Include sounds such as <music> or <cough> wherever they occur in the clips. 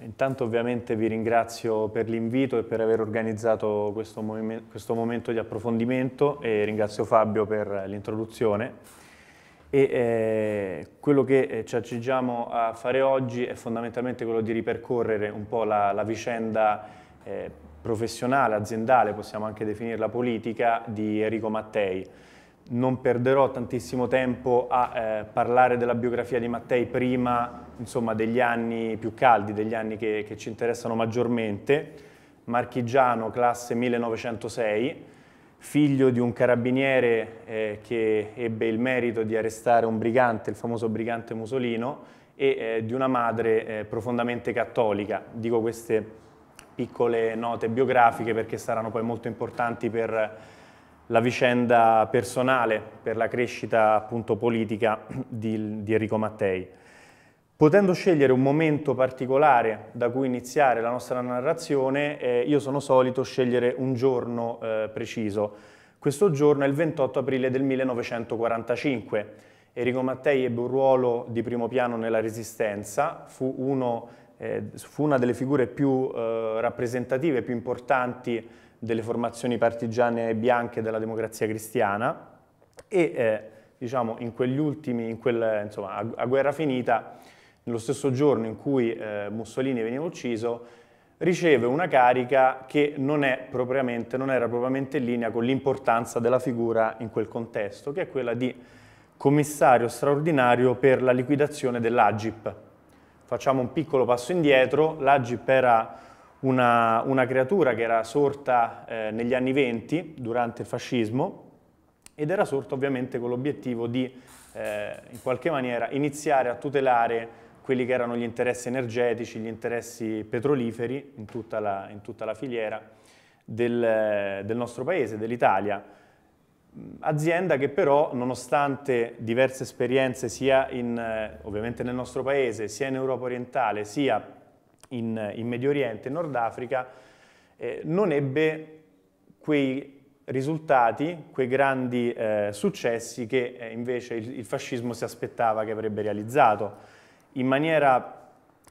Intanto ovviamente vi ringrazio per l'invito e per aver organizzato questo, questo, momento di approfondimento e ringrazio Fabio per l'introduzione. Eh, quello che eh, ci accingiamo a fare oggi è fondamentalmente quello di ripercorrere un po' la, la vicenda eh, professionale, aziendale, possiamo anche definirla politica, di Enrico Mattei non perderò tantissimo tempo a eh, parlare della biografia di Mattei prima insomma, degli anni più caldi, degli anni che, che ci interessano maggiormente. Marchigiano, classe 1906, figlio di un carabiniere eh, che ebbe il merito di arrestare un brigante, il famoso brigante Musolino, e eh, di una madre eh, profondamente cattolica. Dico queste piccole note biografiche perché saranno poi molto importanti per la vicenda personale per la crescita appunto politica di, di Enrico Mattei. Potendo scegliere un momento particolare da cui iniziare la nostra narrazione, eh, io sono solito scegliere un giorno eh, preciso. Questo giorno è il 28 aprile del 1945. Enrico Mattei ebbe un ruolo di primo piano nella Resistenza, fu, uno, eh, fu una delle figure più eh, rappresentative, più importanti delle formazioni partigiane bianche della democrazia cristiana e eh, diciamo in quegli ultimi, in quel, insomma, a, a, guerra finita, nello stesso giorno in cui eh, Mussolini veniva ucciso, riceve una carica che non, propriamente, non era propriamente in linea con l'importanza della figura in quel contesto, che è quella di commissario straordinario per la liquidazione dell'Agip. Facciamo un piccolo passo indietro, l'Agip era una, una creatura che era sorta eh, negli anni 20 durante il fascismo ed era sorta ovviamente con l'obiettivo di eh, in qualche maniera iniziare a tutelare quelli che erano gli interessi energetici, gli interessi petroliferi in tutta la, in tutta la filiera del, del nostro paese, dell'Italia. Mm, azienda che però, nonostante diverse esperienze sia in, eh, ovviamente nel nostro paese, sia in Europa orientale, sia in, in Medio Oriente e Nord Africa, eh, non ebbe quei risultati, quei grandi eh, successi che eh, invece il, il, fascismo si aspettava che avrebbe realizzato. In maniera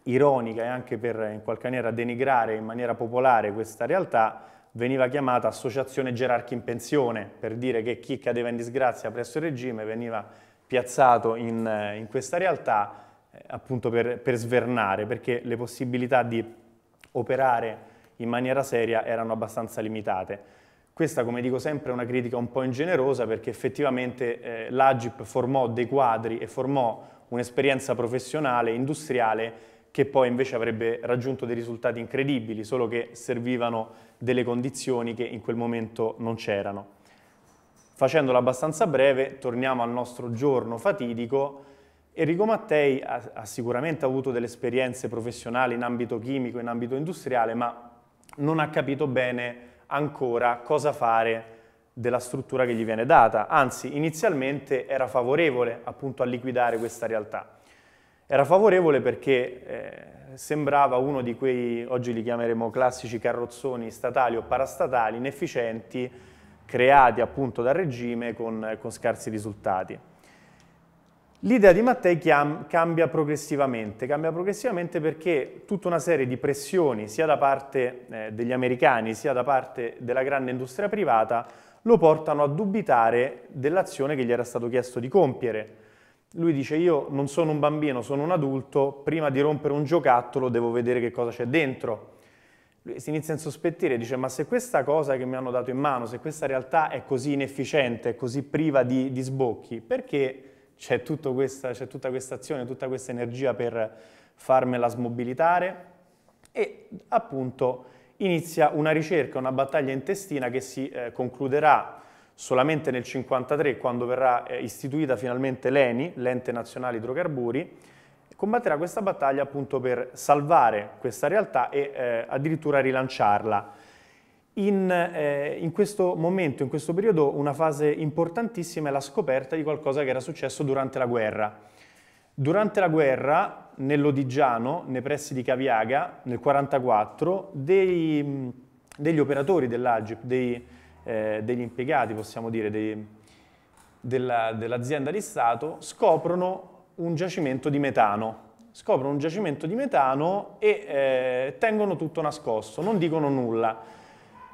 ironica e anche per in qualche maniera denigrare in maniera popolare questa realtà, veniva chiamata associazione gerarchi in pensione, per dire che chi cadeva in disgrazia presso il regime veniva piazzato in, eh, in questa realtà eh, appunto per, per svernare, perché le possibilità di operare in maniera seria erano abbastanza limitate. Questa, come dico sempre, è una critica un po' ingenerosa perché effettivamente eh, l'Agip formò dei quadri e formò un'esperienza professionale, industriale, che poi invece avrebbe raggiunto dei risultati incredibili, solo che servivano delle condizioni che in quel momento non c'erano. Facendola abbastanza breve, torniamo al nostro giorno fatidico, Enrico Mattei ha, ha sicuramente avuto delle esperienze professionali in ambito chimico, in ambito industriale, ma non ha capito bene ancora cosa fare della struttura che gli viene data, anzi inizialmente era favorevole appunto a liquidare questa realtà. Era favorevole perché eh, sembrava uno di quei, oggi li chiameremo classici carrozzoni statali o parastatali, inefficienti, creati appunto dal regime con, eh, con scarsi risultati. L'idea di Mattei cambia progressivamente, cambia progressivamente perché tutta una serie di pressioni sia da parte eh, degli americani sia da parte della grande industria privata lo portano a dubitare dell'azione che gli era stato chiesto di compiere. Lui dice io non sono un bambino, sono un adulto, prima di rompere un giocattolo devo vedere che cosa c'è dentro. Lui si inizia a insospettire, dice ma se questa cosa che mi hanno dato in mano, se questa realtà è così inefficiente, è così priva di, di sbocchi, perché c'è tutta questa azione, tutta questa energia per farmela smobilitare e appunto inizia una ricerca, una battaglia intestina che si eh, concluderà solamente nel 1953 quando verrà eh, istituita finalmente l'ENI, l'Ente Nazionale Idrocarburi, combatterà questa battaglia appunto per salvare questa realtà e eh, addirittura rilanciarla. In, eh, in, questo momento, in questo periodo, una fase importantissima è la scoperta di qualcosa che era successo durante la guerra. Durante la guerra, nell'Odigiano, nei pressi di Caviaga, nel 1944, dei, degli operatori dell'Agip, dei, eh, degli impiegati, possiamo dire, dei, della, dell'azienda di Stato, scoprono un giacimento di metano. Scoprono un giacimento di metano e eh, tengono tutto nascosto, non dicono nulla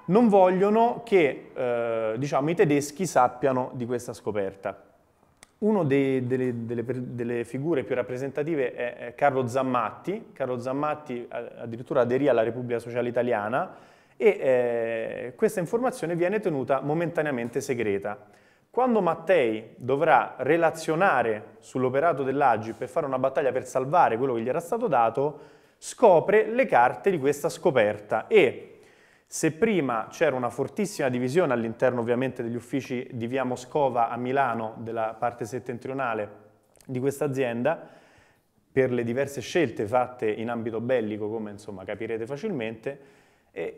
non vogliono che eh, diciamo, i tedeschi sappiano di questa scoperta. Una delle, delle, figure più rappresentative è Carlo Zammatti. Carlo Zammatti addirittura aderì alla Repubblica Sociale Italiana e eh, questa informazione viene tenuta momentaneamente segreta. Quando Mattei dovrà relazionare sull'operato dell'Agi per fare una battaglia per salvare quello che gli era stato dato, scopre le carte di questa scoperta e se prima c'era una fortissima divisione all'interno ovviamente degli uffici di via Moscova a Milano, della parte settentrionale di questa azienda, per le diverse scelte fatte in ambito bellico, come insomma capirete facilmente,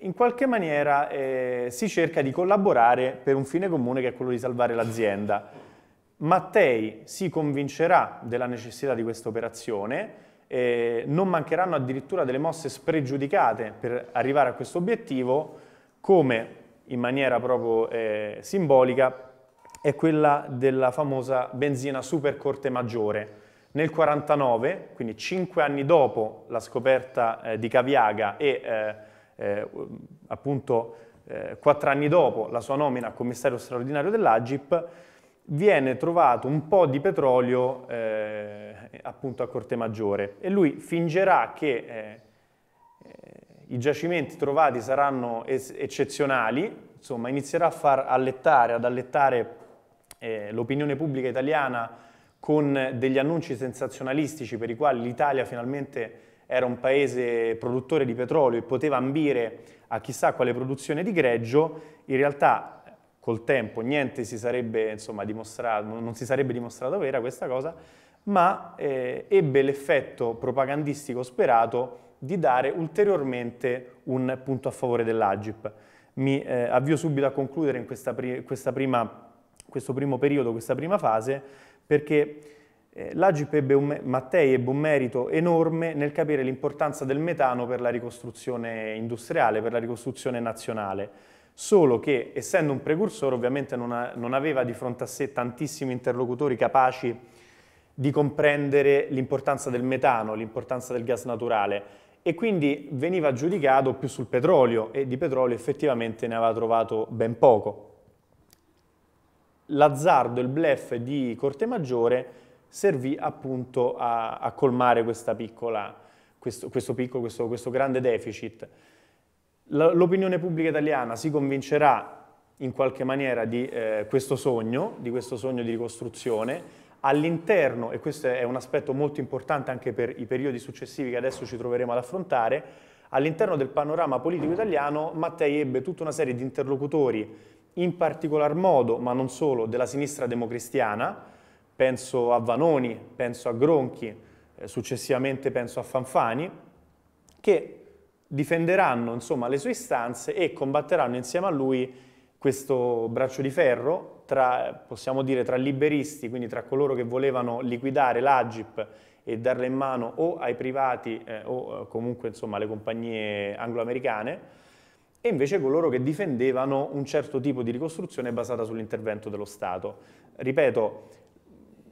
in qualche maniera eh, si cerca di collaborare per un fine comune che è quello di salvare l'azienda. Mattei si convincerà della necessità di questa operazione, eh, non mancheranno addirittura delle mosse spregiudicate per arrivare a questo obiettivo, come in maniera proprio eh, simbolica è quella della famosa benzina supercorte maggiore. Nel 49, quindi cinque anni dopo la scoperta eh, di Caviaga e eh, eh, appunto eh, quattro anni dopo la sua nomina a commissario straordinario dell'Agip, viene trovato un po' di petrolio eh, appunto a Corte Maggiore e lui fingerà che eh, eh, i giacimenti trovati saranno es- eccezionali, insomma inizierà a far allettare, ad allettare eh, l'opinione pubblica italiana con degli annunci sensazionalistici per i quali l'Italia finalmente era un paese produttore di petrolio e poteva ambire a chissà quale produzione di greggio, in realtà col tempo niente si sarebbe, insomma, dimostrato, non si sarebbe dimostrato vera questa cosa, ma eh, ebbe l'effetto propagandistico sperato di dare ulteriormente un punto a favore dell'Agip. Mi eh, avvio subito a concludere in questa pri questa prima, questo primo periodo, questa prima fase, perché eh, l'Agip ebbe un, Mattei ebbe un merito enorme nel capire l'importanza del metano per la ricostruzione industriale, per la ricostruzione nazionale solo che essendo un precursore ovviamente non, a, non aveva di fronte a sé tantissimi interlocutori capaci di comprendere l'importanza del metano, l'importanza del gas naturale e quindi veniva giudicato più sul petrolio e di petrolio effettivamente ne aveva trovato ben poco. L'azzardo, il blef di Corte Maggiore servì appunto a, a colmare piccola, questo, questo, piccolo, questo, questo grande deficit. L'opinione pubblica italiana si convincerà in qualche maniera di eh, questo sogno, di questo sogno di ricostruzione, All'interno, e questo è un aspetto molto importante anche per i periodi successivi che adesso ci troveremo ad affrontare, all'interno del panorama politico italiano Mattei ebbe tutta una serie di interlocutori, in particolar modo, ma non solo, della sinistra democristiana, penso a Vanoni, penso a Gronchi, eh, successivamente penso a Fanfani, che difenderanno insomma, le sue istanze e combatteranno insieme a lui questo braccio di ferro tra, possiamo dire, tra liberisti, quindi tra coloro che volevano liquidare l'Agip e darla in mano o ai privati eh, o eh, comunque insomma, alle compagnie angloamericane, e invece coloro che difendevano un certo tipo di ricostruzione basata sull'intervento dello Stato. Ripeto,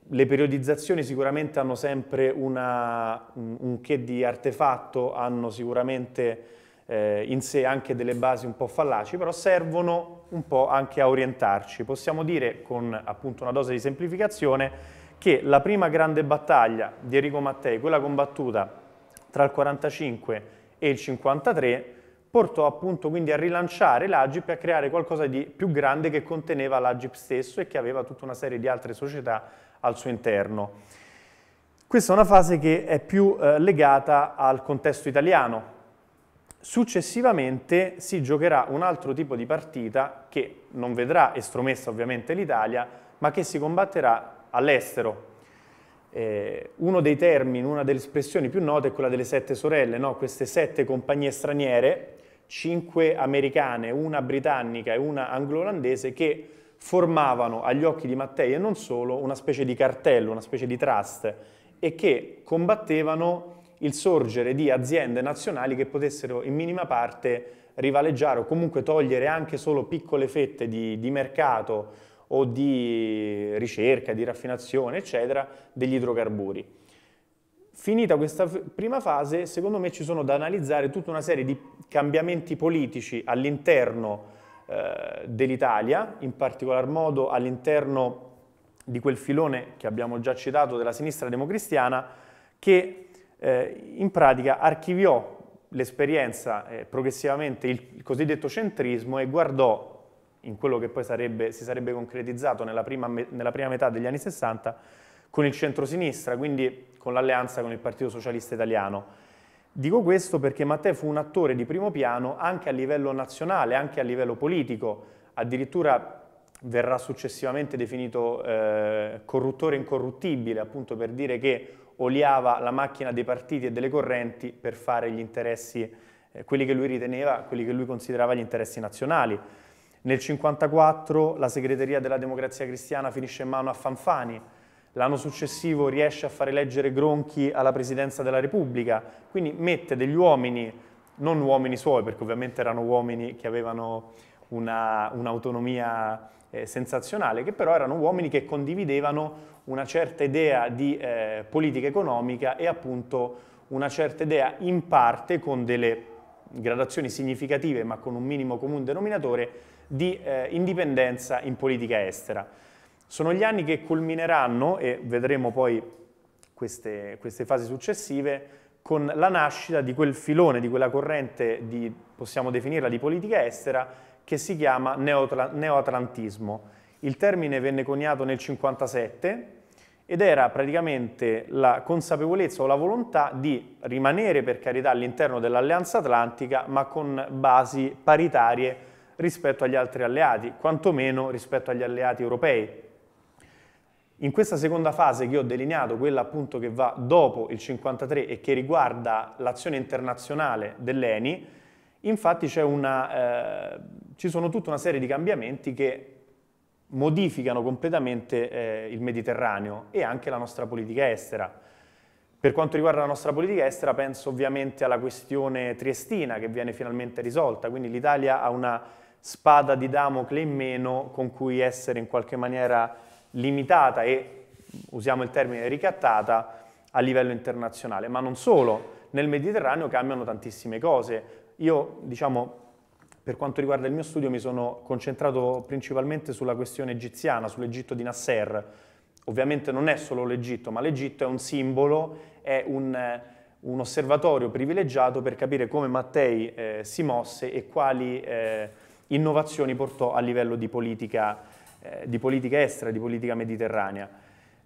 le periodizzazioni sicuramente hanno sempre una, un che di artefatto, hanno sicuramente eh, in sé anche delle basi un po' fallaci, però servono un po' anche a orientarci. Possiamo dire con appunto una dose di semplificazione che la prima grande battaglia di Enrico Mattei, quella combattuta tra il 45 e il 53, portò appunto quindi a rilanciare l'Agip e a creare qualcosa di più grande che conteneva l'Agip stesso e che aveva tutta una serie di altre società al suo interno. Questa è una fase che è più eh, legata al contesto italiano, Successivamente si giocherà un altro tipo di partita che non vedrà estromessa ovviamente l'Italia, ma che si combatterà all'estero. Eh, uno dei termini, una delle espressioni più note è quella delle sette sorelle, no? queste sette compagnie straniere, cinque americane, una britannica e una anglo-olandese, che formavano agli occhi di Mattei e non solo una specie di cartello, una specie di trust e che combattevano il sorgere di aziende nazionali che potessero in minima parte rivaleggiare o comunque togliere anche solo piccole fette di, di mercato o di ricerca, di raffinazione, eccetera, degli idrocarburi. Finita questa prima fase, secondo me ci sono da analizzare tutta una serie di cambiamenti politici all'interno eh, dell'Italia, in particolar modo all'interno di quel filone che abbiamo già citato della sinistra democristiana, che eh, in pratica archiviò l'esperienza eh, progressivamente il, il, cosiddetto centrismo e guardò in quello che poi sarebbe, si sarebbe concretizzato nella prima, nella prima metà degli anni 60 con il centrosinistra, quindi con l'alleanza con il Partito Socialista Italiano. Dico questo perché Matteo fu un attore di primo piano anche a livello nazionale, anche a livello politico, addirittura verrà successivamente definito eh, corruttore incorruttibile, appunto per dire che oliava la macchina dei partiti e delle correnti per fare gli interessi, eh, quelli che lui riteneva, quelli che lui considerava gli interessi nazionali. Nel 1954 la segreteria della democrazia cristiana finisce in mano a Fanfani, l'anno successivo riesce a far eleggere Gronchi alla presidenza della Repubblica, quindi mette degli uomini, non uomini suoi, perché ovviamente erano uomini che avevano un'autonomia eh, sensazionale, che però erano uomini che condividevano una certa idea di eh, politica economica e appunto una certa idea in parte con delle gradazioni significative ma con un minimo comune denominatore di eh, indipendenza in politica estera. Sono gli anni che culmineranno, e vedremo poi queste, queste fasi successive, con la nascita di quel filone, di quella corrente, di, possiamo definirla, di politica estera, che si chiama neoatlantismo. Il termine venne coniato nel 1957 ed era praticamente la consapevolezza o la volontà di rimanere per carità all'interno dell'Alleanza Atlantica ma con basi paritarie rispetto agli altri alleati, quantomeno rispetto agli alleati europei. In questa seconda fase che ho delineato, quella appunto che va dopo il 53 e che riguarda l'azione internazionale dell'ENI, infatti c'è una eh, ci sono tutta una serie di cambiamenti che modificano completamente eh, il Mediterraneo e anche la nostra politica estera. Per quanto riguarda la nostra politica estera penso ovviamente alla questione triestina che viene finalmente risolta, quindi l'Italia ha una spada di Damocle in meno con cui essere in qualche maniera limitata e, usiamo il termine, ricattata a livello internazionale, ma non solo, nel Mediterraneo cambiano tantissime cose. Io, diciamo, per quanto riguarda il mio studio mi sono concentrato principalmente sulla questione egiziana, sull'Egitto di Nasser. Ovviamente non è solo l'Egitto, ma l'Egitto è un simbolo, è un, eh, un osservatorio privilegiato per capire come Mattei eh, si mosse e quali eh, innovazioni portò a livello di politica, eh, di politica estera, di politica mediterranea.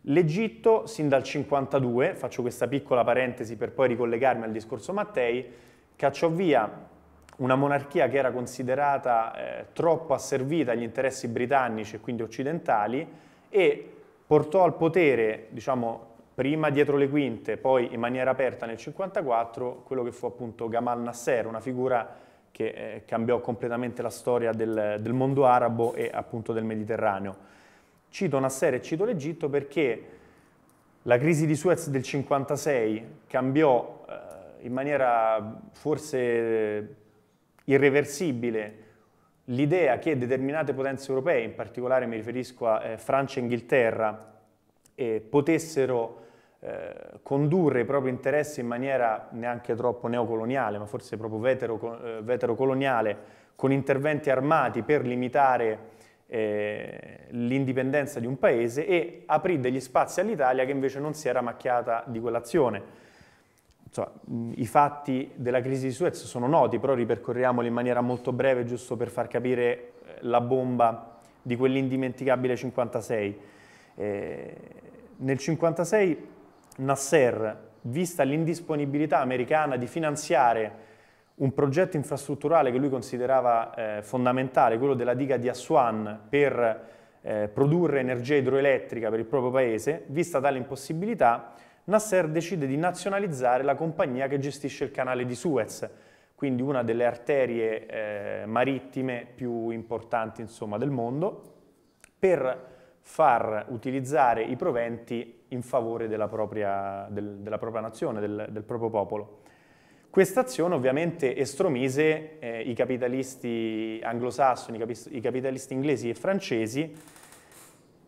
L'Egitto, sin dal 52, faccio questa piccola parentesi per poi ricollegarmi al discorso Mattei, cacciò via una monarchia che era considerata eh, troppo asservita agli interessi britannici e quindi occidentali e portò al potere, diciamo, prima dietro le quinte, poi in maniera aperta nel 1954, quello che fu appunto Gamal Nasser, una figura che eh, cambiò completamente la storia del, del, mondo arabo e appunto del Mediterraneo. Cito Nasser e cito l'Egitto perché la crisi di Suez del 1956 cambiò eh, in maniera forse irreversibile l'idea che determinate potenze europee, in particolare mi riferisco a eh, Francia e Inghilterra, eh, potessero eh, condurre i propri interessi in maniera neanche troppo neocoloniale, ma forse proprio vetero, eh, veterocoloniale, con interventi armati per limitare eh, l'indipendenza di un paese e aprì degli spazi all'Italia che invece non si era macchiata di quell'azione insomma, cioè, i fatti della crisi di Suez sono noti, però ripercorriamoli in maniera molto breve, giusto per far capire eh, la bomba di quell'indimenticabile 56. Eh, nel 56 Nasser, vista l'indisponibilità americana di finanziare un progetto infrastrutturale che lui considerava eh, fondamentale, quello della diga di Aswan per eh, produrre energia idroelettrica per il proprio paese, vista tale impossibilità, Nasser decide di nazionalizzare la compagnia che gestisce il canale di Suez, quindi una delle arterie eh, marittime più importanti insomma, del mondo, per far utilizzare i proventi in favore della propria, del, della propria nazione, del, del proprio popolo. Questa azione ovviamente estromise eh, i capitalisti anglosassoni, i capitalisti inglesi e francesi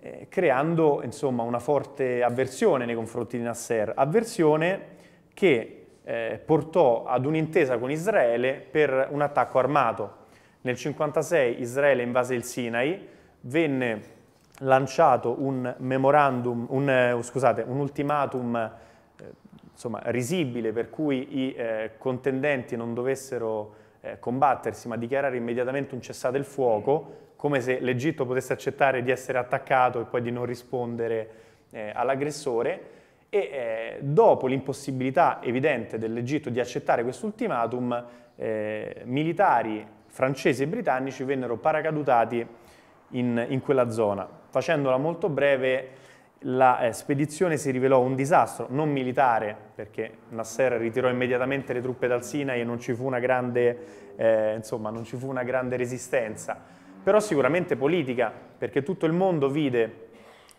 eh, creando insomma, una forte avversione nei confronti di Nasser, avversione che eh, portò ad un'intesa con Israele per un attacco armato. Nel 1956 Israele invase il Sinai, venne lanciato un, un, eh, scusate, un ultimatum eh, insomma, risibile per cui i eh, contendenti non dovessero eh, combattersi ma dichiarare immediatamente un cessate il fuoco come se l'Egitto potesse accettare di essere attaccato e poi di non rispondere eh, all'aggressore e eh, dopo l'impossibilità evidente dell'Egitto di accettare questo ultimatum, eh, militari francesi e britannici vennero paracadutati in, in quella zona. Facendola molto breve, la eh, spedizione si rivelò un disastro, non militare, perché Nasser ritirò immediatamente le truppe dal Sinai e non ci fu una grande, eh, insomma, ci fu una grande resistenza, però sicuramente politica, perché tutto il mondo vide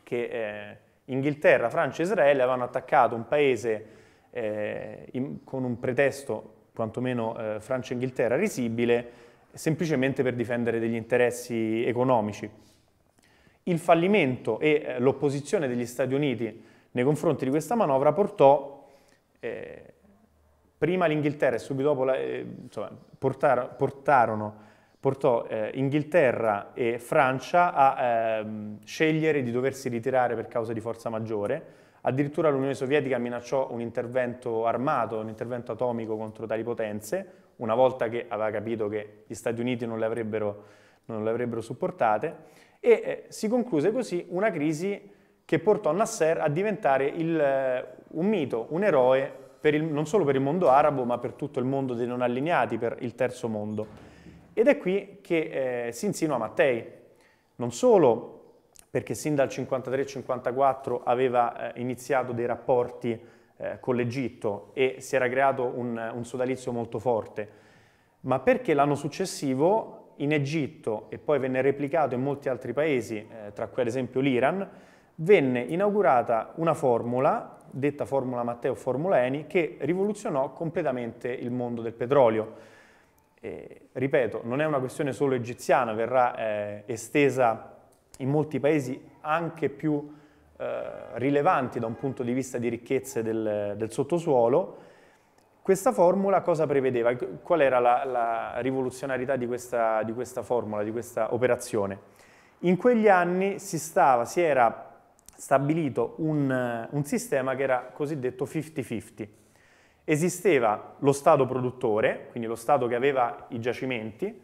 che eh, Inghilterra, Francia e Israele avevano attaccato un paese eh, in, con un pretesto, quantomeno eh, Francia e Inghilterra, risibile, semplicemente per difendere degli interessi economici. Il fallimento e eh, l'opposizione degli Stati Uniti nei confronti di questa manovra portò, eh, prima l'Inghilterra e subito dopo, la, eh, insomma, portar, portarono portò eh, Inghilterra e Francia a ehm, scegliere di doversi ritirare per causa di forza maggiore. Addirittura l'Unione Sovietica minacciò un intervento armato, un intervento atomico contro tali potenze, una volta che aveva capito che gli Stati Uniti non le avrebbero, non le avrebbero supportate, e eh, si concluse così una crisi che portò Nasser a diventare il, eh, un mito, un eroe, il, non solo per il mondo arabo, ma per tutto il mondo dei non allineati, per il terzo mondo. Ed è qui che eh, si insinua Mattei, non solo perché sin dal 53-54 aveva eh, iniziato dei rapporti eh, con l'Egitto e si era creato un, un sodalizio molto forte, ma perché l'anno successivo in Egitto e poi venne replicato in molti altri paesi, eh, tra cui ad esempio l'Iran, venne inaugurata una formula, detta Formula Matteo Formula Eni, che rivoluzionò completamente il mondo del petrolio ripeto, non è una questione solo egiziana, verrà eh, estesa in molti paesi anche più eh, rilevanti da un punto di vista di ricchezze del, del sottosuolo. Questa formula cosa prevedeva? Qual era la, la rivoluzionarietà di questa, di questa formula, di questa operazione? In quegli anni si, stava, si era stabilito un, un, sistema che era cosiddetto 50-50, Esisteva lo Stato produttore, quindi lo Stato che aveva i giacimenti,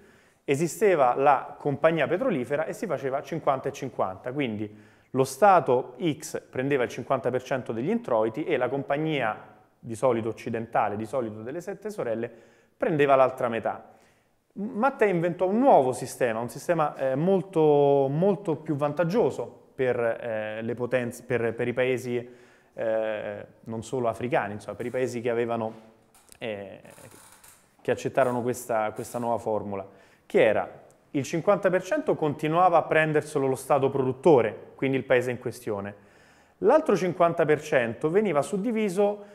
esisteva la compagnia petrolifera e si faceva 50 e 50, quindi lo Stato X prendeva il 50% degli introiti e la compagnia di solito occidentale, di solito delle sette sorelle, prendeva l'altra metà. Mattei inventò un nuovo sistema, un sistema eh, molto, molto, più vantaggioso per, eh, potenze, per, per i paesi eh, non solo africani, insomma, per i paesi che, avevano, eh, che accettarono questa, questa nuova formula, che era il 50% continuava a prenderselo lo Stato produttore, quindi il paese in questione. L'altro 50% veniva suddiviso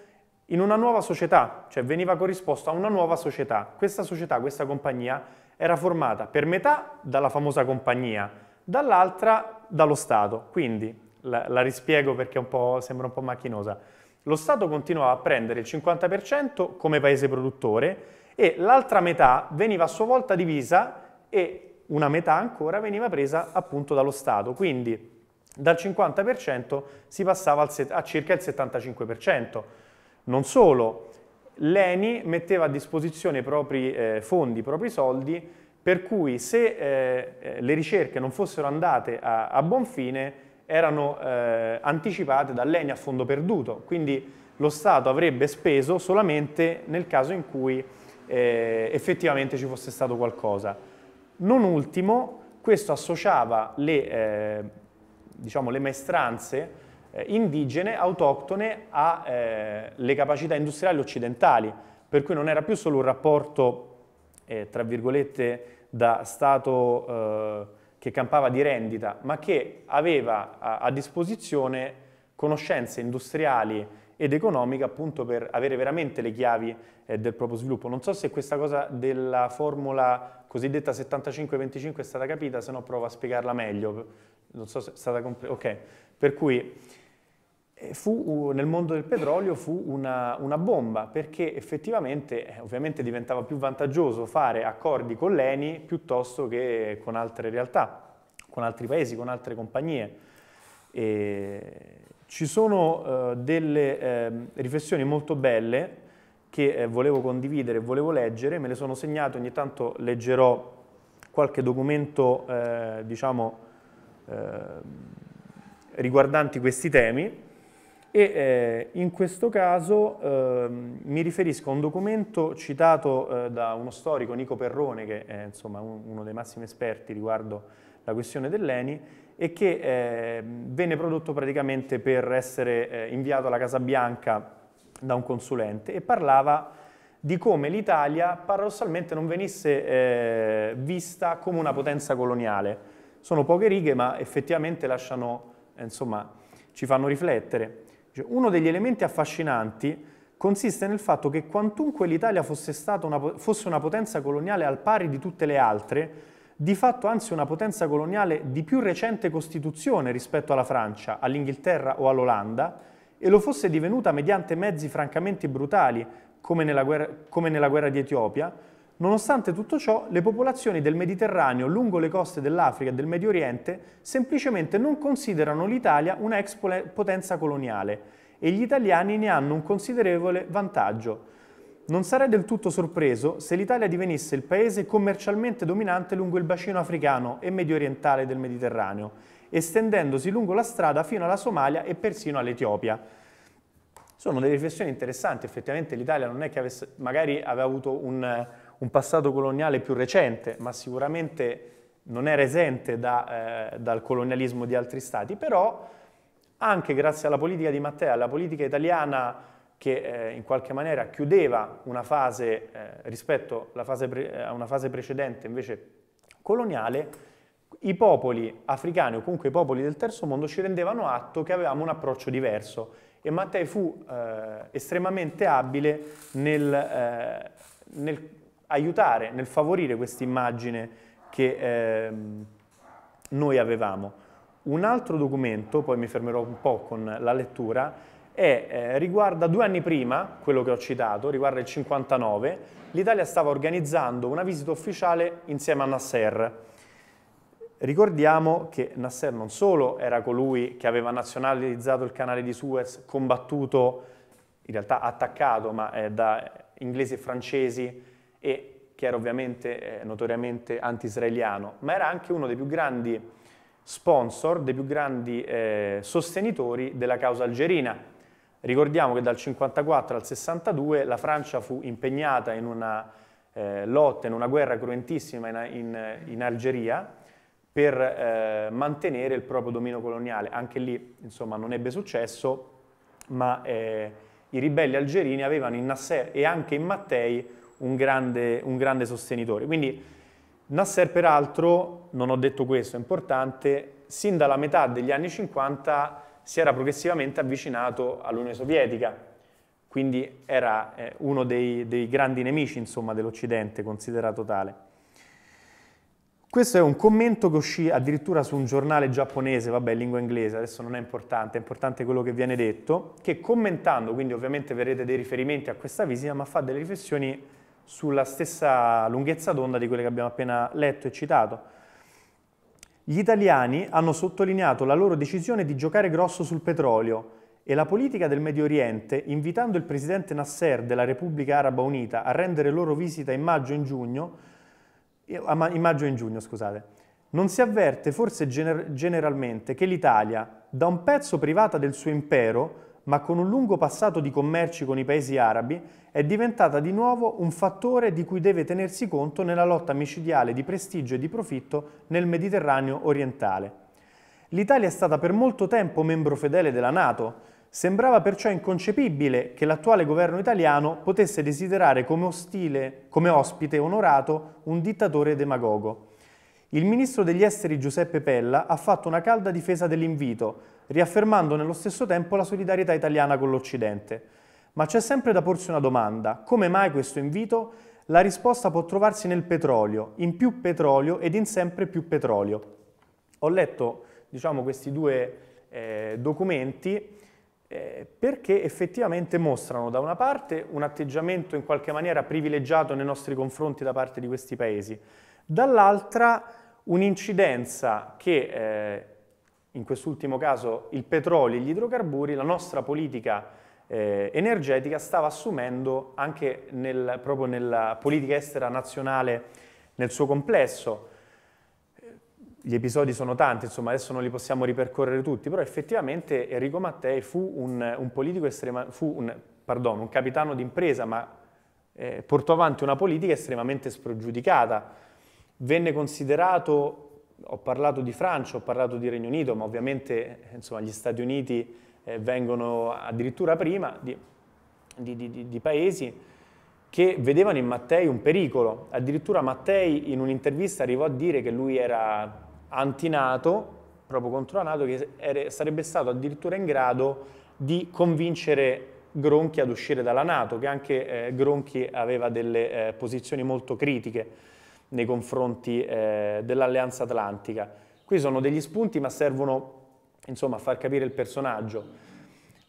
in una nuova società, cioè veniva corrisposto a una nuova società. Questa società, questa compagnia, era formata per metà dalla famosa compagnia, dall'altra dallo Stato. Quindi la, la rispiego perché un sembra un po' macchinosa. Lo Stato continuava a prendere il 50% come paese produttore e l'altra metà veniva a sua volta divisa e una metà ancora veniva presa appunto dallo Stato. Quindi dal 50% si passava a circa il 75%. Non solo, l'ENI metteva a disposizione i propri eh, fondi, i propri soldi, per cui se eh, eh le ricerche non fossero andate a, a buon fine, erano eh, anticipate dall'ENI a fondo perduto, quindi lo Stato avrebbe speso solamente nel caso in cui eh, effettivamente ci fosse stato qualcosa. Non ultimo, questo associava le, eh, diciamo, le maestranze eh, indigene, autoctone, alle eh, capacità industriali occidentali, per cui non era più solo un rapporto, eh, tra virgolette, da Stato che campava di rendita, ma che aveva a, a disposizione conoscenze industriali ed economiche appunto per avere veramente le chiavi eh, del proprio sviluppo. Non so se questa cosa della formula cosiddetta 75-25 è stata capita, se no provo a spiegarla meglio. Non so se è stata compresa. Ok, per cui eh, fu, nel mondo del petrolio fu una, una bomba perché effettivamente eh, ovviamente diventava più vantaggioso fare accordi con l'ENI piuttosto che con altre realtà, con altri paesi, con altre compagnie. E ci sono eh, delle eh, riflessioni molto belle che eh, volevo condividere, volevo leggere, me le sono segnate, ogni tanto leggerò qualche documento diciamo, ehm, riguardanti questi temi e eh, in questo caso eh, mi riferisco a un documento citato eh, da uno storico, Nico Perrone, che è insomma, un, uno dei massimi esperti riguardo la questione dell'ENI, e che ehm, venne prodotto praticamente per essere eh, inviato alla Casa Bianca da un consulente e parlava di come l'Italia paradossalmente non venisse eh, vista come una potenza coloniale. Sono poche righe ma effettivamente lasciano, insomma, ci fanno riflettere. Cioè, uno degli elementi affascinanti consiste nel fatto che quantunque l'Italia fosse, una, fosse una potenza coloniale al pari di tutte le altre, di fatto anzi una potenza coloniale di più recente costituzione rispetto alla Francia, all'Inghilterra o all'Olanda, e lo fosse divenuta mediante mezzi francamente brutali, come nella guerra, come nella guerra di Etiopia, Nonostante tutto ciò, le popolazioni del Mediterraneo lungo le coste dell'Africa e del Medio Oriente semplicemente non considerano l'Italia una ex potenza coloniale e gli italiani ne hanno un considerevole vantaggio. Non sarei del tutto sorpreso se l'Italia divenisse il paese commercialmente dominante lungo il bacino africano e medio orientale del Mediterraneo, estendendosi lungo la strada fino alla Somalia e persino all'Etiopia. Sono delle riflessioni interessanti, effettivamente l'Italia non è che avesse, magari aveva avuto un, un passato coloniale più recente, ma sicuramente non era esente da, eh, dal colonialismo di altri stati, però anche grazie alla politica di Matteo, alla politica italiana che eh, in qualche maniera chiudeva una fase eh, rispetto fase eh, a una fase precedente invece coloniale, i popoli africani o comunque i popoli del terzo mondo ci rendevano atto che avevamo un approccio diverso e Mattei fu eh, estremamente abile nel, eh, nel aiutare nel favorire questa immagine che eh, noi avevamo. Un altro documento, poi mi fermerò un po' con la lettura, è, eh, riguarda due anni prima, quello che ho citato, riguarda il 59, l'Italia stava organizzando una visita ufficiale insieme a Nasser. Ricordiamo che Nasser non solo era colui che aveva nazionalizzato il canale di Suez, combattuto, in realtà attaccato, ma eh, da inglesi e francesi e che era ovviamente eh, notoriamente anti-israeliano, ma era anche uno dei più grandi sponsor, dei più grandi eh, sostenitori della causa algerina. Ricordiamo che dal 54 al 62 la Francia fu impegnata in una eh, lotta, in una guerra cruentissima in, in, in Algeria per eh, mantenere il proprio dominio coloniale. Anche lì, insomma, non ebbe successo, ma eh, i ribelli algerini avevano in Nassè e anche in Mattei un grande, un grande sostenitore. Quindi Nasser peraltro, non ho detto questo, è importante, sin dalla metà degli anni 50 si era progressivamente avvicinato all'Unione Sovietica, quindi era eh, uno dei, dei grandi nemici insomma, dell'Occidente, considerato tale. Questo è un commento che uscì addirittura su un giornale giapponese, vabbè, lingua inglese, adesso non è importante, è importante quello che viene detto, che commentando, quindi ovviamente verrete dei riferimenti a questa visita, ma fa delle riflessioni sulla stessa lunghezza d'onda di quelle che abbiamo appena letto e citato. Gli italiani hanno sottolineato la loro decisione di giocare grosso sul petrolio e la politica del Medio Oriente, invitando il presidente Nasser della Repubblica Araba Unita a rendere loro visita in maggio e in giugno, eh, in maggio e in giugno scusate. non si avverte forse gener generalmente che l'Italia, da un pezzo privata del suo impero, ma con un lungo passato di commerci con i paesi arabi, è diventata di nuovo un fattore di cui deve tenersi conto nella lotta micidiale di prestigio e di profitto nel Mediterraneo orientale. L'Italia è stata per molto tempo membro fedele della Nato, Sembrava perciò inconcepibile che l'attuale governo italiano potesse desiderare come, ostile, come ospite onorato un dittatore demagogo. Il ministro degli esteri Giuseppe Pella ha fatto una calda difesa dell'invito, riaffermando nello stesso tempo la solidarietà italiana con l'Occidente. Ma c'è sempre da porsi una domanda, come mai questo invito? La risposta può trovarsi nel petrolio, in più petrolio ed in sempre più petrolio. Ho letto diciamo, questi due eh, documenti eh, perché effettivamente mostrano da una parte un atteggiamento in qualche maniera privilegiato nei nostri confronti da parte di questi paesi, dall'altra un'incidenza che eh, in quest'ultimo caso il petrolio e gli idrocarburi, la nostra politica eh, energetica stava assumendo anche nel, proprio nella politica estera nazionale nel suo complesso. Eh, gli episodi sono tanti, insomma adesso non li possiamo ripercorrere tutti, però effettivamente Enrico Mattei fu un, un politico estrema, fu un, pardon, un capitano d'impresa, ma eh, portò avanti una politica estremamente spregiudicata. Venne considerato ho parlato di Francia, ho parlato di Regno Unito, ma ovviamente insomma, gli Stati Uniti eh, vengono addirittura prima di, di, di, di, paesi che vedevano in Mattei un pericolo. Addirittura Mattei in un'intervista arrivò a dire che lui era antinato, proprio contro la Nato, che era, sarebbe stato addirittura in grado di convincere Gronchi ad uscire dalla Nato, che anche eh, Gronchi aveva delle eh, posizioni molto critiche nei confronti eh, dell'Alleanza Atlantica. Qui sono degli spunti ma servono insomma, a far capire il personaggio.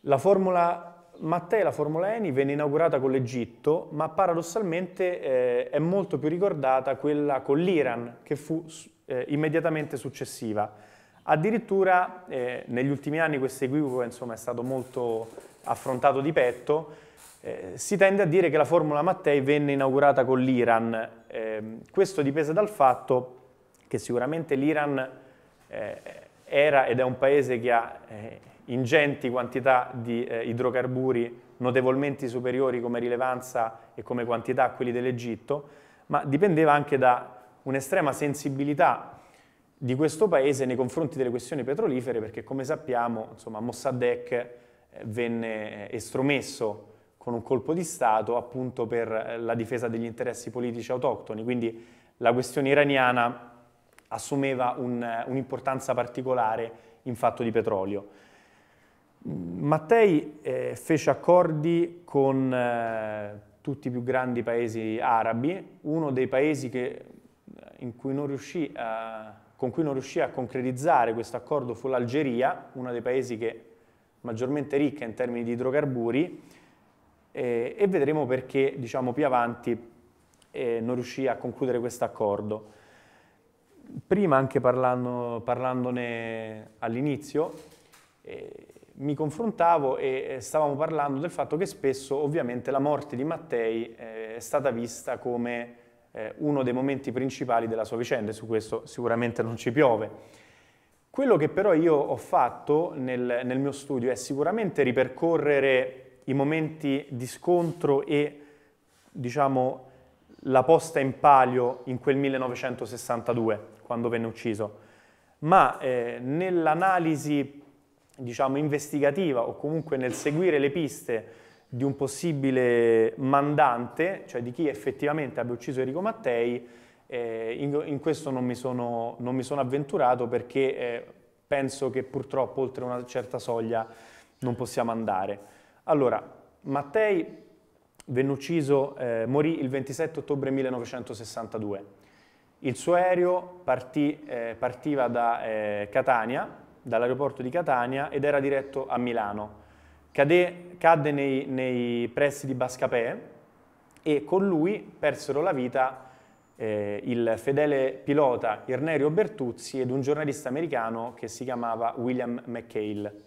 La Formula Mattei, la Formula Eni, venne inaugurata con l'Egitto, ma paradossalmente eh, è molto più ricordata quella con l'Iran, che fu eh, immediatamente successiva. Addirittura eh, negli ultimi anni questo equivoco insomma, è stato molto affrontato di petto, eh, si tende a dire che la Formula Mattei venne inaugurata con l'Iran. Eh, questo dipese dal fatto che sicuramente l'Iran eh, era ed è un paese che ha eh, ingenti quantità di eh, idrocarburi notevolmente superiori come rilevanza e come quantità a quelli dell'Egitto, ma dipendeva anche da un'estrema sensibilità di questo paese nei confronti delle questioni petrolifere perché come sappiamo insomma, Mossadegh venne estromesso con un colpo di Stato appunto per eh, la difesa degli interessi politici autoctoni. Quindi la questione iraniana assumeva eh, un'importanza particolare in fatto di petrolio. Mm, Mattei eh, fece accordi con eh, tutti i più grandi paesi arabi, uno dei paesi che, eh, cui a, con cui non riuscì a concretizzare questo accordo fu l'Algeria, uno dei paesi che maggiormente ricca in termini di idrocarburi, eh, e vedremo perché diciamo, più avanti eh, non riuscì a concludere questo accordo. Prima, anche parlando, parlandone all'inizio, eh, mi confrontavo e eh, stavamo parlando del fatto che spesso ovviamente la morte di Mattei eh, è stata vista come eh, uno dei momenti principali della sua vicenda, e su questo sicuramente non ci piove. Quello che però io ho fatto nel, nel mio studio è sicuramente ripercorrere i momenti di scontro e diciamo, la posta in palio in quel 1962, quando venne ucciso, ma eh, nell'analisi diciamo, investigativa o comunque nel seguire le piste di un possibile mandante, cioè di chi effettivamente abbia ucciso Enrico Mattei, eh, in, in, questo non mi, sono, non mi, sono, avventurato perché eh, penso che purtroppo oltre una certa soglia non possiamo andare. Allora, Mattei venne ucciso, eh, morì il 27 ottobre 1962. Il suo aereo partì, eh, partiva da eh, Catania, dall'aeroporto di Catania, ed era diretto a Milano. Cade, cadde nei, nei, pressi di Bascapè e con lui persero la vita eh, il fedele pilota Irnerio Bertuzzi ed un giornalista americano che si chiamava William McHale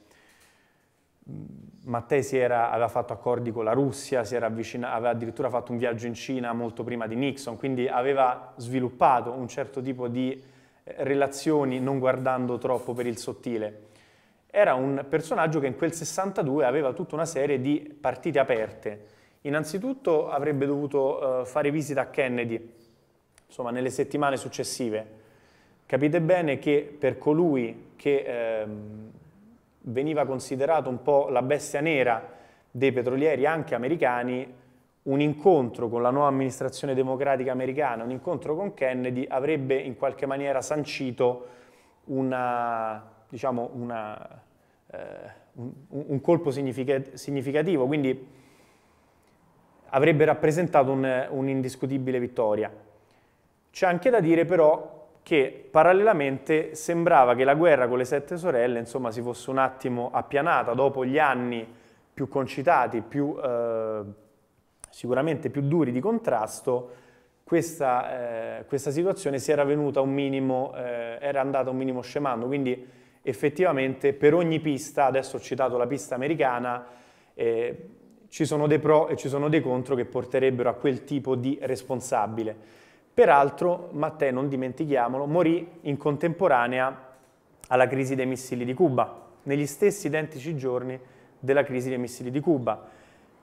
Mattei era, aveva fatto accordi con la Russia, avvicina, aveva addirittura fatto un viaggio in Cina molto prima di Nixon, quindi aveva sviluppato un certo tipo di eh, relazioni non guardando troppo per il sottile. Era un personaggio che in quel 62 aveva tutta una serie di partite aperte. Innanzitutto avrebbe dovuto eh, fare visita a Kennedy, insomma nelle settimane successive. Capite bene che per colui che... Ehm, veniva considerato un po' la bestia nera dei petrolieri anche americani, un incontro con la nuova amministrazione democratica americana, un incontro con Kennedy avrebbe in qualche maniera sancito una, diciamo una, eh, un, un, colpo significativo, quindi avrebbe rappresentato un'indiscutibile un vittoria. C'è anche da dire però che parallelamente sembrava che la guerra con le sette sorelle insomma, si fosse un attimo appianata dopo gli anni più concitati, più, eh, sicuramente più duri di contrasto, questa, eh, questa situazione si era venuta un minimo, eh, era andata un minimo scemando, quindi effettivamente per ogni pista, adesso ho citato la pista americana, eh, ci sono dei pro e ci sono dei contro che porterebbero a quel tipo di responsabile. Peraltro Mattei, non dimentichiamolo, morì in contemporanea alla crisi dei missili di Cuba, negli stessi identici giorni della crisi dei missili di Cuba.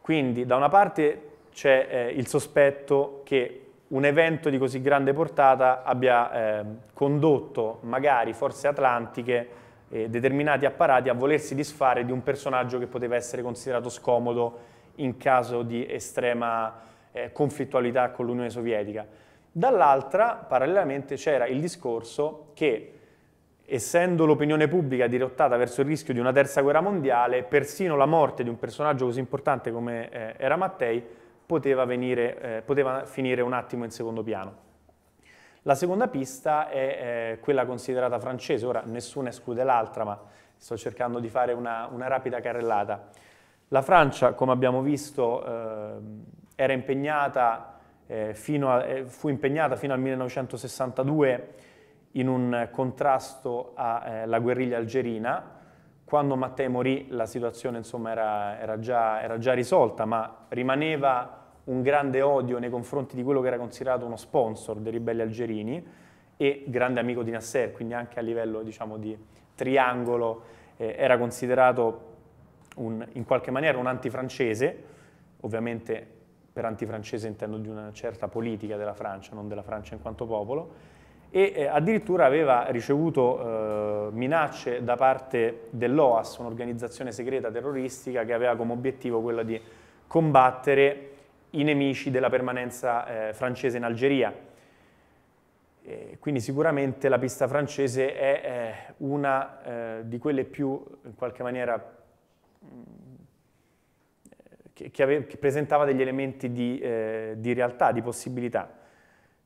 Quindi da una parte c'è eh, il sospetto che un evento di così grande portata abbia eh, condotto magari forze atlantiche e determinati apparati a volersi disfare di un personaggio che poteva essere considerato scomodo in caso di estrema eh, conflittualità con l'Unione Sovietica. Dall'altra, parallelamente, c'era il discorso che, essendo l'opinione pubblica dirottata verso il rischio di una terza guerra mondiale, persino la morte di un personaggio così importante come eh, era Mattei poteva, venire, eh, poteva, finire un attimo in secondo piano. La seconda pista è eh, quella considerata francese, ora nessuna esclude l'altra, ma sto cercando di fare una, una, rapida carrellata. La Francia, come abbiamo visto, ehm, era impegnata eh, a, eh, fu impegnata fino al 1962 in un contrasto alla eh, guerriglia algerina. Quando Mattei morì la situazione insomma, era, era, già, era, già, risolta, ma rimaneva un grande odio nei confronti di quello che era considerato uno sponsor dei ribelli algerini e grande amico di Nasser, quindi anche a livello diciamo, di triangolo eh, era considerato un, in qualche maniera un antifrancese, ovviamente per antifrancese intendo di una certa politica della Francia, non della Francia in quanto popolo, e eh, addirittura aveva ricevuto eh, minacce da parte dell'OAS, un'organizzazione segreta terroristica che aveva come obiettivo quello di combattere i nemici della permanenza eh, francese in Algeria. E quindi sicuramente la pista francese è eh, una eh, di quelle più, in qualche maniera, che, che, ave, che presentava degli elementi di, eh, di, realtà, di possibilità.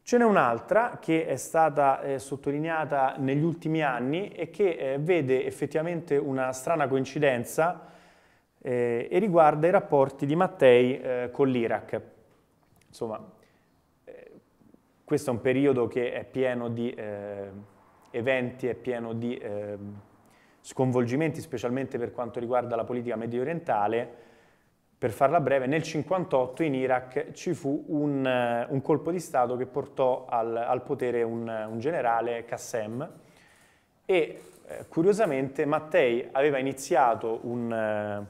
Ce n'è un'altra che è stata eh, sottolineata negli ultimi anni e che eh, vede effettivamente una strana coincidenza eh, e riguarda i rapporti di Mattei eh, con l'Iraq. Insomma, eh, questo è un periodo che è pieno di eventi, è pieno di ehm, sconvolgimenti, specialmente per quanto riguarda la politica medio orientale. Per farla breve, nel 1958 in Iraq ci fu un, eh, un, colpo di Stato che portò al, al potere un, un, generale, Qassem, e eh, curiosamente Mattei aveva iniziato un, eh,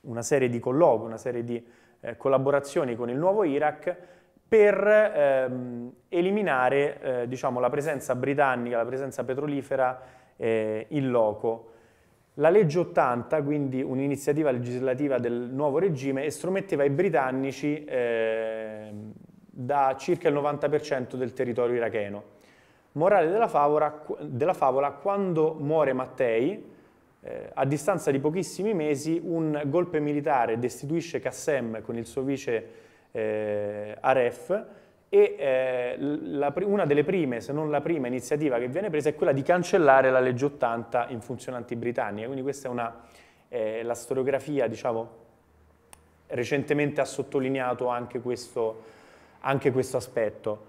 una serie di colloqui, una serie di eh, collaborazioni con il nuovo Iraq per ehm, eliminare eh, diciamo, la presenza britannica, la presenza petrolifera eh, in loco. La legge 80, quindi un'iniziativa legislativa del nuovo regime, estrometteva i britannici eh, da circa il 90% del territorio iracheno. Morale della favola, della favola quando muore Mattei, eh, a distanza di pochissimi mesi, un golpe militare destituisce Qassem con il suo vice eh, Aref, e eh, la, una delle prime, se non la prima iniziativa che viene presa è quella di cancellare la legge 80 in funzionanti britanniche, quindi questa è una, eh, la storiografia, diciamo, recentemente ha sottolineato anche questo, anche questo aspetto.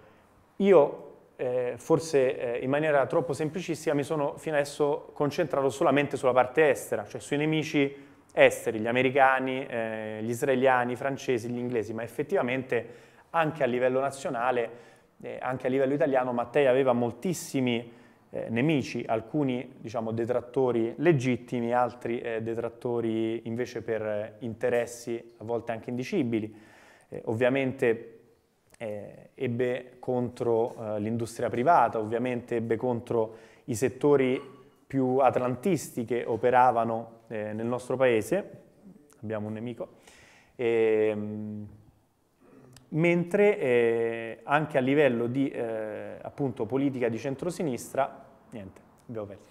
Io eh, forse eh, in maniera troppo semplicistica mi sono fino adesso concentrato solamente sulla parte estera, cioè sui nemici esteri, gli americani, eh, gli israeliani, i francesi, gli inglesi, ma effettivamente anche a livello nazionale, eh, anche a livello italiano, Mattei aveva moltissimi eh, nemici, alcuni diciamo, detrattori legittimi, altri eh, detrattori invece per eh, interessi a volte anche indicibili. Eh, ovviamente eh, ebbe contro l'industria privata, ovviamente ebbe contro i settori più atlantisti che operavano nel nostro paese, abbiamo un nemico, e, ehm, mentre eh, anche a livello di eh, appunto, politica di centrosinistra, niente, abbiamo perso,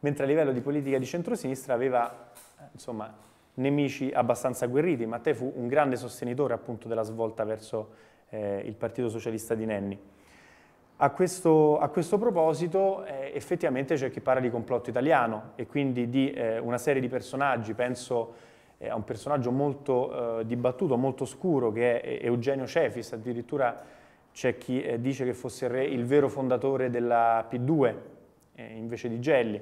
mentre a livello di politica di centrosinistra aveva insomma, nemici abbastanza agguerriti, Mattei fu un grande sostenitore appunto, della svolta verso eh, il Partito Socialista di Nenni. A questo, a questo proposito eh, effettivamente c'è chi parla di complotto italiano e quindi di eh, una serie di personaggi, penso a un personaggio molto eh, dibattuto, molto scuro, che è Eugenio Cefis, addirittura c'è chi eh, dice che fosse il, re, il vero fondatore della P2, eh, invece di Gelli.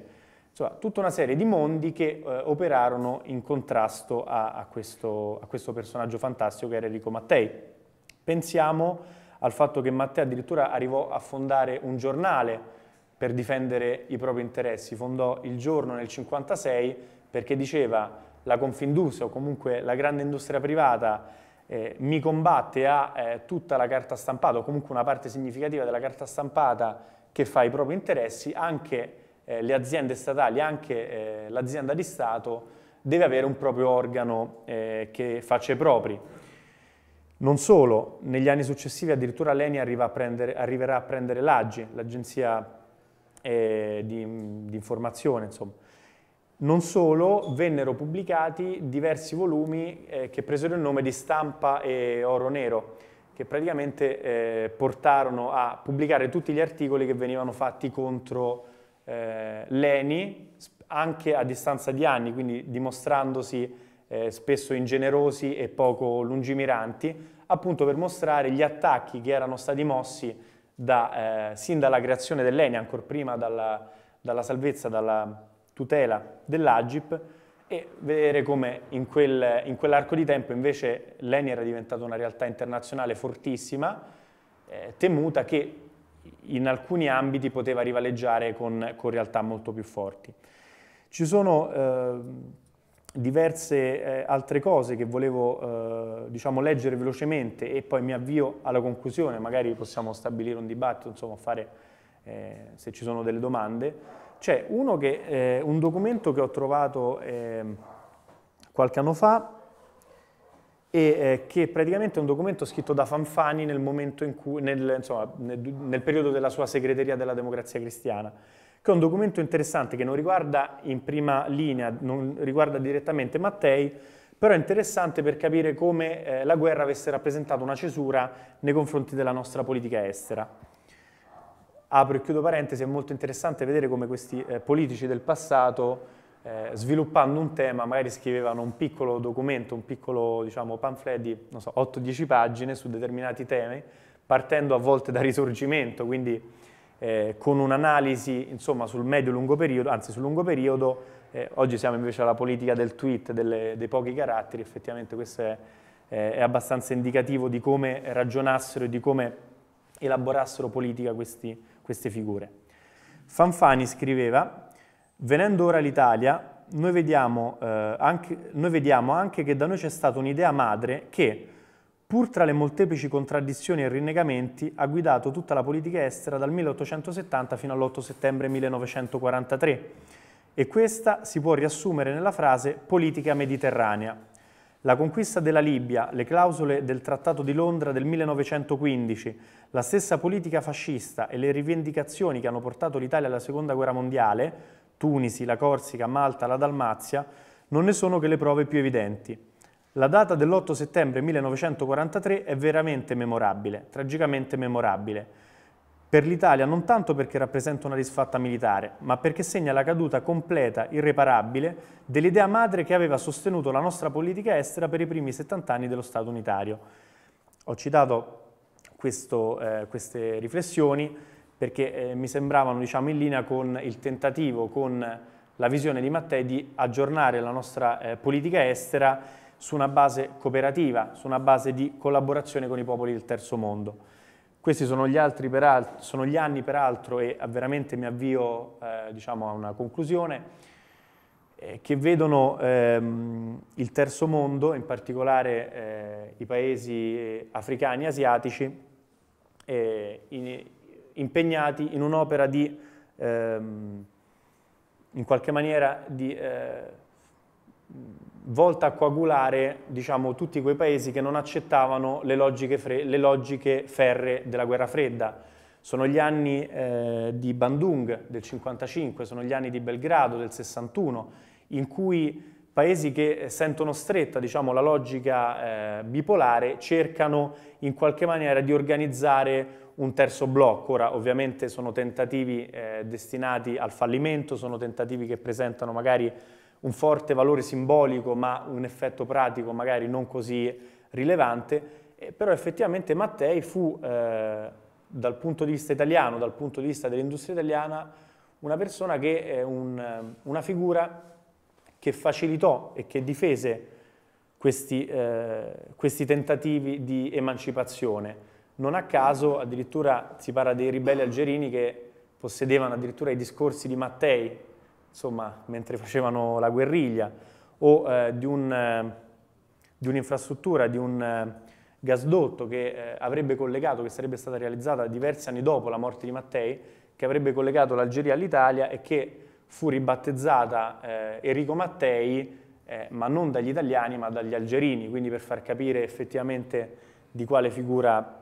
Insomma, tutta una serie di mondi che eh, operarono in contrasto a, a, questo, a questo personaggio fantastico che era Enrico Mattei. Pensiamo al fatto che Mattei addirittura arrivò a fondare un giornale per difendere i propri interessi, fondò Il Giorno nel 1956 perché diceva la Confindustria o comunque la grande industria privata eh, mi combatte a eh, tutta la carta stampata o comunque una parte significativa della carta stampata che fa i propri interessi, anche eh, le aziende statali, anche eh, l'azienda di Stato deve avere un proprio organo eh, che faccia i propri. Non solo, negli anni successivi addirittura l'ENI a prendere, arriverà a prendere l'AGI, l'Agenzia eh, di, di Informazione, insomma. Non solo, vennero pubblicati diversi volumi eh, che presero il nome di Stampa e Oro Nero, che praticamente eh, portarono a pubblicare tutti gli articoli che venivano fatti contro eh, Leni, anche a distanza di anni, quindi dimostrandosi eh, spesso ingenerosi e poco lungimiranti, appunto per mostrare gli attacchi che erano stati mossi da, eh, sin dalla creazione dell'Eni, ancora prima dalla, dalla salvezza, dalla, tutela dell'Agip e vedere come in, quel, in quell'arco di tempo invece l'ENI era diventata una realtà internazionale fortissima, eh, temuta che in alcuni ambiti poteva rivaleggiare con, con realtà molto più forti. Ci sono eh, diverse eh, altre cose che volevo eh, diciamo, leggere velocemente e poi mi avvio alla conclusione, magari possiamo stabilire un dibattito, insomma fare eh, se ci sono delle domande. C'è uno che, eh, un documento che ho trovato eh, qualche anno fa e eh, che praticamente è un documento scritto da Fanfani nel, cui, nel, insomma, nel, nel periodo della sua segreteria della democrazia cristiana che è un documento interessante che non riguarda in prima linea, non riguarda direttamente Mattei, però è interessante per capire come eh, la guerra avesse rappresentato una cesura nei confronti della nostra politica estera apro e chiudo parentesi, è molto interessante vedere come questi eh, politici del passato, eh, sviluppando un tema, magari scrivevano un piccolo documento, un piccolo diciamo, pamphlet di so, 8-10 pagine su determinati temi, partendo a volte da risorgimento, quindi eh, con un'analisi insomma, sul medio-lungo periodo, anzi sul lungo periodo, eh, oggi siamo invece alla politica del tweet, delle, dei pochi caratteri, effettivamente questo è, è abbastanza indicativo di come ragionassero e di come elaborassero politica questi, queste figure. Fanfani scriveva, venendo ora l'Italia, noi vediamo, eh, anche, noi vediamo anche che da noi c'è stata un'idea madre che, pur tra le molteplici contraddizioni e rinnegamenti, ha guidato tutta la politica estera dal 1870 fino all'8 settembre 1943. E questa si può riassumere nella frase politica mediterranea, la conquista della Libia, le clausole del Trattato di Londra del 1915, la stessa politica fascista e le rivendicazioni che hanno portato l'Italia alla Seconda Guerra Mondiale, Tunisi, la Corsica, Malta, la Dalmazia, non ne sono che le prove più evidenti. La data dell'8 settembre 1943 è veramente memorabile, tragicamente memorabile. Per l'Italia non tanto perché rappresenta una disfatta militare, ma perché segna la caduta completa, irreparabile, dell'idea madre che aveva sostenuto la nostra politica estera per i primi 70 anni dello Stato unitario. Ho citato questo, eh, queste riflessioni perché eh, mi sembravano diciamo, in linea con il tentativo, con la visione di Mattei di aggiornare la nostra eh, politica estera su una base cooperativa, su una base di collaborazione con i popoli del terzo mondo. Questi sono gli, peraltro, sono gli anni peraltro e veramente mi avvio eh, diciamo, a una conclusione eh, che vedono ehm, il terzo mondo, in particolare eh, i paesi africani e asiatici, eh, in, impegnati in un'opera di, ehm, in qualche maniera, di eh, volta a coagulare diciamo, tutti quei paesi che non accettavano le logiche, le logiche ferre della guerra fredda. Sono gli anni eh, di Bandung del 55, sono gli anni di Belgrado del 61, in cui paesi che eh, sentono stretta diciamo, la logica eh, bipolare cercano in qualche maniera di organizzare un terzo blocco. Ora ovviamente sono tentativi eh, destinati al fallimento, sono tentativi che presentano magari un forte valore simbolico ma un effetto pratico magari non così rilevante, eh, però effettivamente Mattei fu eh, dal punto di vista italiano, dal punto di vista dell'industria italiana, una persona che è un, eh, una figura che facilitò e che difese questi, eh, questi tentativi di emancipazione. Non a caso addirittura si parla dei ribelli algerini che possedevano addirittura i discorsi di Mattei, insomma, mentre facevano la guerriglia, o eh, di eh, un'infrastruttura, di un, di eh, un gasdotto che eh, avrebbe collegato, che sarebbe stata realizzata diversi anni dopo la morte di Mattei, che avrebbe collegato l'Algeria all'Italia e che fu ribattezzata Enrico Mattei, ma non dagli italiani, ma dagli algerini, quindi per far capire effettivamente di quale figura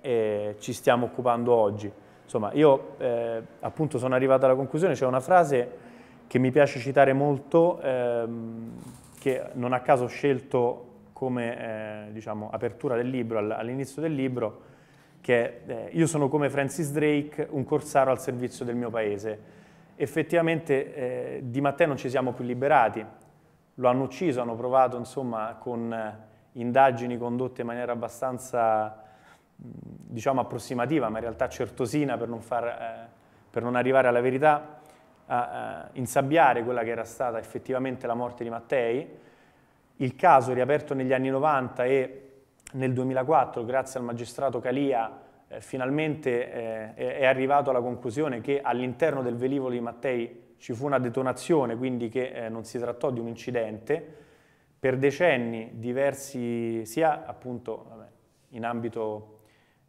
eh, ci stiamo occupando oggi. Insomma, io eh, appunto sono arrivato alla conclusione, c'è una frase che mi piace citare molto, ehm, che non a caso ho scelto come eh, diciamo, apertura del libro, all'inizio del libro, che è eh, Io sono come Francis Drake, un corsaro al servizio del mio paese. Effettivamente eh, di Matteo non ci siamo più liberati, lo hanno ucciso, hanno provato insomma, con eh, indagini condotte in maniera abbastanza diciamo, approssimativa, ma in realtà certosina per non, far, eh, per non arrivare alla verità, a insabbiare quella che era stata effettivamente la morte di Mattei. Il caso riaperto negli anni 90 e nel 2004, grazie al magistrato Calia, eh, finalmente eh, è arrivato alla conclusione che all'interno del velivolo di Mattei ci fu una detonazione, quindi che eh, non si trattò di un incidente. Per decenni diversi, sia appunto in ambito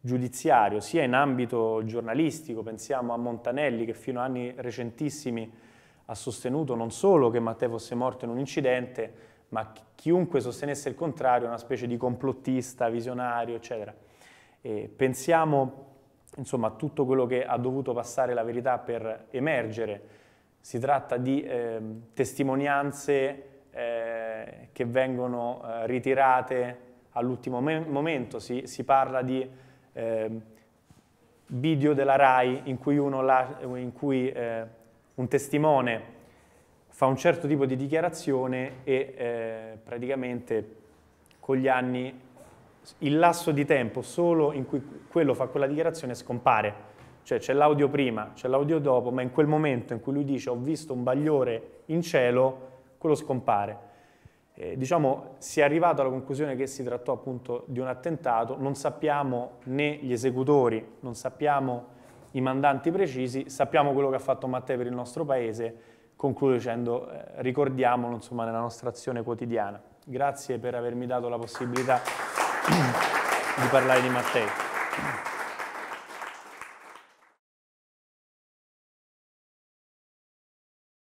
giudiziario, sia in ambito giornalistico, pensiamo a Montanelli che fino a anni recentissimi ha sostenuto non solo che Matteo fosse morto in un incidente, ma chiunque sostenesse il contrario una specie di complottista, visionario, eccetera. E pensiamo insomma, a tutto quello che ha dovuto passare la verità per emergere. Si tratta di eh, testimonianze eh, che vengono eh, ritirate all'ultimo momento, si, si parla di eh, video della RAI in cui, la, in cui eh, un testimone fa un certo tipo di dichiarazione e eh, praticamente con gli anni il lasso di tempo solo in cui quello fa quella dichiarazione scompare. Cioè c'è l'audio prima, c'è l'audio dopo, ma in quel momento in cui lui dice ho visto un bagliore in cielo, quello scompare. Eh, diciamo, si è arrivato alla conclusione che si trattò appunto di un attentato, non sappiamo né gli esecutori, non sappiamo i mandanti precisi, sappiamo quello che ha fatto Matteo per il nostro paese, concludo dicendo eh, ricordiamolo insomma, nella nostra azione quotidiana. Grazie per avermi dato la possibilità <clears throat> di parlare di Mattei.